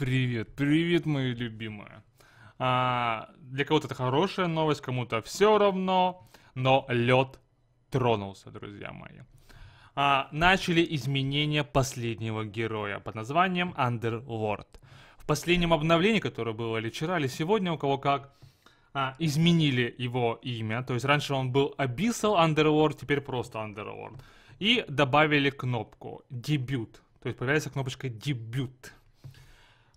Привет, привет, мои любимые. А, для кого-то это хорошая новость, кому-то все равно, но лед тронулся, друзья мои. А, начали изменения последнего героя под названием Underworld. В последнем обновлении, которое было или вчера, или сегодня, у кого как, а, изменили его имя. То есть раньше он был Abyssal Underworld, теперь просто Underworld. И добавили кнопку «Дебют». То есть появляется кнопочка «Дебют».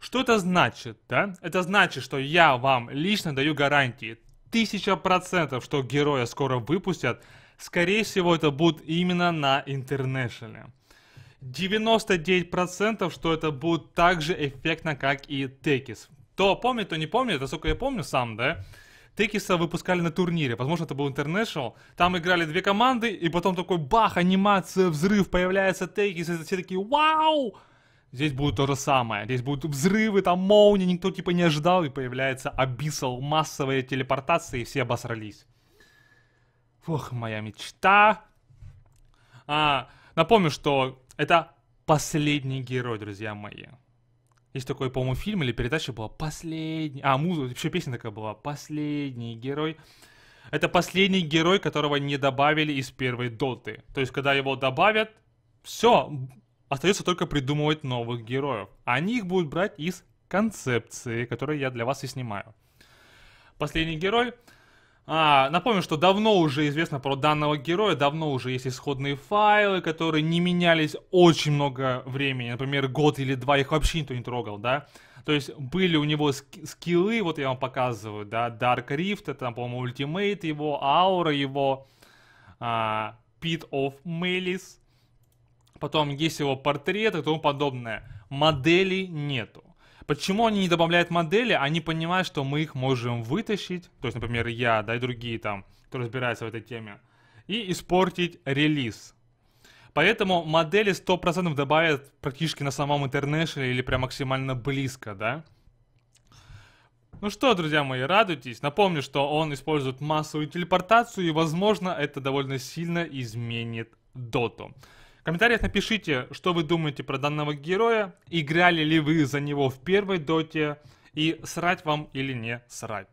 Что это значит, да? Это значит, что я вам лично даю гарантии. Тысяча процентов, что героя скоро выпустят. Скорее всего, это будет именно на Интернешнале. 99% что это будет так же эффектно, как и Текис. То помнит, то не помнит, насколько я помню сам, да? Текиса выпускали на турнире, возможно, это был International. Там играли две команды, и потом такой бах, анимация, взрыв, появляется Текис, и все такие «Вау!» Здесь будет то же самое. Здесь будут взрывы, там молнии, никто типа не ожидал, и появляется абиссал массовая телепортация и все обосрались. Фух, моя мечта. А, напомню, что это последний герой, друзья мои. Есть такой, по-моему, фильм или передача была «Последний...» А, музыка, вообще песня такая была «Последний герой». Это последний герой, которого не добавили из первой доты. То есть, когда его добавят, все, Остается только придумывать новых героев. Они их будут брать из концепции, которые я для вас и снимаю. Последний герой. А, напомню, что давно уже известно про данного героя, давно уже есть исходные файлы, которые не менялись очень много времени, например, год или два, их вообще никто не трогал, да. То есть были у него ски- скиллы, вот я вам показываю, да, Dark Rift, это, по-моему, ультимейт его, аура его, а, Pit of Malice, потом есть его портрет и тому подобное. Моделей нету. Почему они не добавляют модели? Они понимают, что мы их можем вытащить, то есть, например, я, да, и другие там, кто разбирается в этой теме, и испортить релиз. Поэтому модели 100% добавят практически на самом интернешнле или прям максимально близко, да? Ну что, друзья мои, радуйтесь. Напомню, что он использует массовую телепортацию, и, возможно, это довольно сильно изменит доту. В комментариях напишите, что вы думаете про данного героя, играли ли вы за него в первой доте и срать вам или не срать.